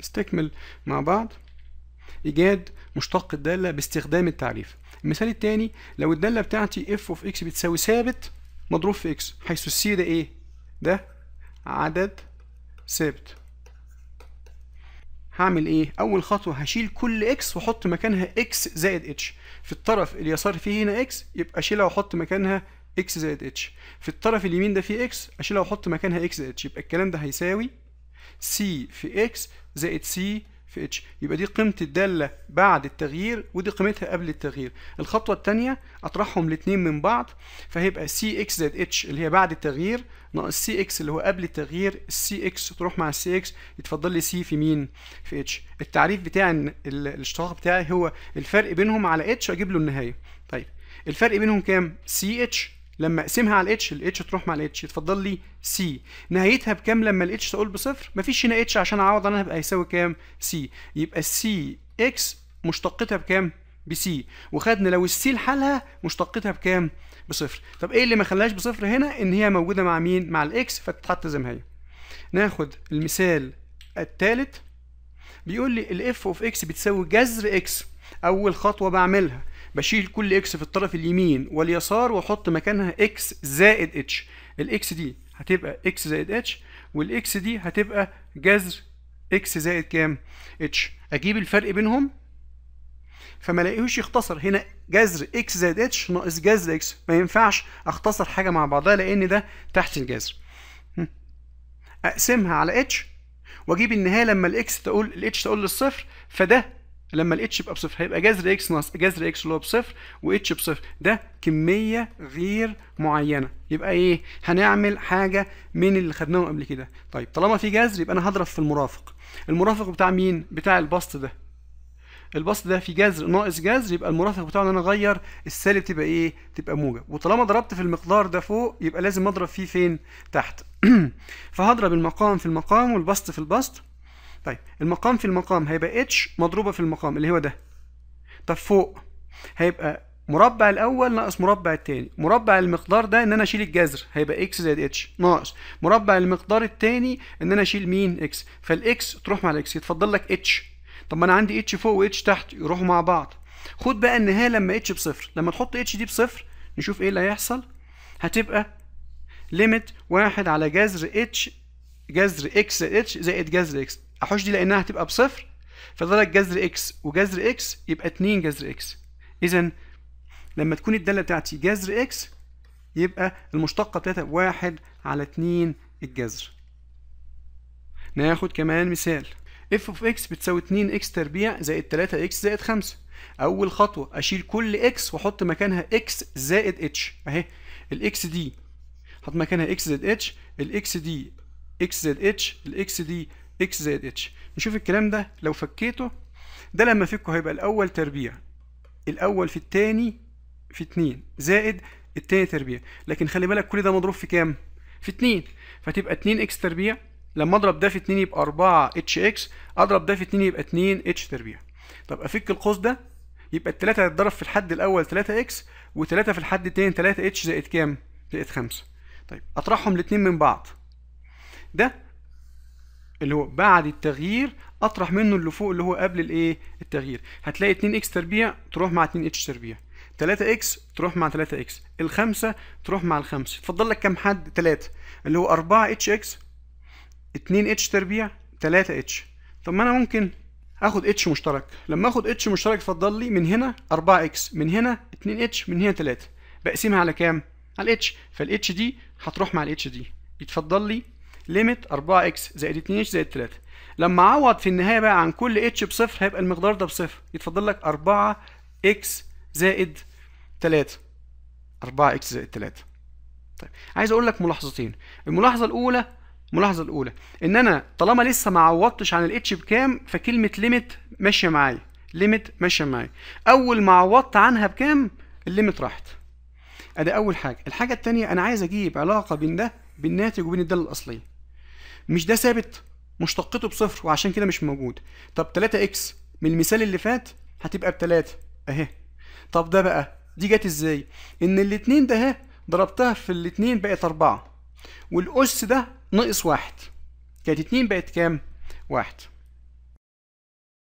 استكمل مع بعض إيجاد مشتق الدالة باستخدام التعريف المثال الثاني لو الدالة بتاعتي اف اوف اكس بتساوي ثابت مضروب في اكس حيث السي ده ايه ده عدد ثابت هعمل ايه اول خطوه هشيل كل اكس واحط مكانها اكس زائد اتش في الطرف اليسار فيه هنا اكس يبقى اشيلها واحط مكانها اكس زائد اتش في الطرف اليمين ده فيه اكس اشيلها واحط مكانها اكس زائد اتش يبقى الكلام ده هيساوي سي في اكس زائد سي في اتش يبقى دي قيمه الداله بعد التغيير ودي قيمتها قبل التغيير الخطوه الثانيه اطرحهم الاثنين من بعض فهيبقى سي اكس زائد اتش اللي هي بعد التغيير ناقص سي اكس اللي هو قبل التغيير السي اكس تروح مع السي اكس يتفضل لي سي في مين في اتش التعريف بتاع الاشتقاق بتاعي هو الفرق بينهم على اتش واجيب له النهايه طيب الفرق بينهم كام سي اتش لما اقسمها على الاتش الاتش تروح مع الاتش يتفضل لي سي نهايتها بكام لما الاتش تقول بصفر مفيش هنا اتش عشان اعوض عنها يبقى هيساوي كام سي يبقى السي اكس مشتقتها بكام بسي وخدنا لو السي لحالها مشتقتها بكام بصفر طب ايه اللي ما خلاهاش بصفر هنا ان هي موجوده مع مين مع الاكس فتتحط زي ما هي ناخد المثال الثالث بيقول لي الاف اوف اكس بتساوي جذر اكس اول خطوه بعملها بشيل كل اكس في الطرف اليمين واليسار واحط مكانها اكس زائد اتش الاكس دي هتبقى اكس زائد اتش والاكس دي هتبقى جذر اكس زائد كام اتش اجيب الفرق بينهم فما الاقيهوش يختصر هنا جذر اكس زائد اتش ناقص جذر اكس ما ينفعش اختصر حاجه مع بعضها لان ده تحت الجذر اقسمها على اتش واجيب النهايه لما الاكس تقول الاتش تقول للصفر فده لما الاتش يبقى بصفر هيبقى جذر اكس ناقص جذر اكس اللي هو بصفر واتش بصفر ده كميه غير معينه يبقى ايه هنعمل حاجه من اللي خدناهم قبل كده طيب طالما في جذر يبقى انا هضرب في المرافق المرافق بتاع مين بتاع البسط ده البسط ده في جذر ناقص جذر يبقى المرافق بتاعه ان انا اغير السالب تبقى ايه تبقى موجب وطالما ضربت في المقدار ده فوق يبقى لازم اضرب فيه فين تحت فهضرب المقام في المقام والبسط في البسط طيب المقام في المقام هيبقى اتش مضروبة في المقام اللي هو ده طب فوق هيبقى مربع الاول ناقص مربع الثاني مربع المقدار ده ان انا اشيل الجذر هيبقى اكس زائد اتش ناقص مربع المقدار الثاني ان انا اشيل مين اكس فالاكس تروح مع الاكس يتفضل لك اتش طب ما انا عندي اتش فوق واتش تحت يروحوا مع بعض خد بقى النهايه لما اتش بصفر لما تحط اتش دي بصفر نشوف ايه اللي هيحصل هتبقى ليميت واحد على جذر اتش جذر اكس زائد اتش زائد جذر اكس احوش دي لانها هتبقى بصفر فضلك جذر اكس وجذر اكس يبقى 2 جذر اكس اذا لما تكون الداله بتاعتي جذر اكس يبقى المشتقه بتاعتها 1 على 2 الجذر ناخد كمان مثال اف اوف اكس بتساوي 2 اكس تربيع زائد 3 اكس زائد 5 اول خطوه اشيل كل اكس واحط مكانها اكس زائد اتش اهي الاكس دي حط مكانها اكس زائد اتش الاكس دي اكس زائد اتش الاكس دي اكس زائد اتش نشوف الكلام ده لو فكيته ده لما فكه هيبقى الاول تربيع الاول في التاني في اتنين زائد التاني تربيع لكن خلي بالك كل ده مضروب في كام في اتنين فتبقى اتنين اكس تربيع لما اضرب ده في اتنين يبقى اربعة اتش اكس اضرب ده في اتنين يبقى اتنين اتش تربيع طب افك القوس ده يبقى التلاتة هتتضرب في الحد الاول تلاتة اكس وتلاتة في الحد التاني تلاتة اتش زائد كام زائد خمسة طيب اطرحهم الاتنين من بعض ده اللي هو بعد التغيير اطرح منه اللي فوق اللي هو قبل الايه التغيير هتلاقي 2 اكس تربيع تروح مع 2 اتش تربيع 3 اكس تروح مع 3 اكس الخمسه تروح مع الخمسه اتفضل لك كام حد 3 اللي هو 4 اتش اكس 2 اتش تربيع 3 اتش طب ما انا ممكن اخد اتش مشترك لما اخد اتش مشترك اتفضل لي من هنا 4 اكس من هنا 2 اتش من هنا 3 بقسمها على كام على الاتش فالاتش دي هتروح مع الاتش دي يتفضل لي ليميت 4 اكس زائد 2 اتش زائد 3 لما اعوض في النهايه بقى عن كل اتش بصفر هيبقى المقدار ده بصفر يتفضل لك 4 اكس زائد 3 4 اكس زائد 3 طيب عايز اقول لك ملاحظتين الملاحظه الاولى الملاحظه الاولى ان انا طالما لسه ما عوضتش عن الاتش بكام فكلمه ليميت ماشيه معايا ليميت ماشيه معايا اول ما عوضت عنها بكام الليميت راحت ادي اول حاجه الحاجه الثانيه انا عايز اجيب علاقه بين ده بالناتج وبين الداله الاصليه مش ده ثابت مشتقته بصفر وعشان كده مش موجود طب 3 اكس من المثال اللي فات هتبقى بتلاتة اهي طب ده بقى دي جت ازاي ان الاتنين ده اهي ضربتها في الاتنين بقت اربعة والاس ده ناقص واحد كانت اتنين بقت كام واحد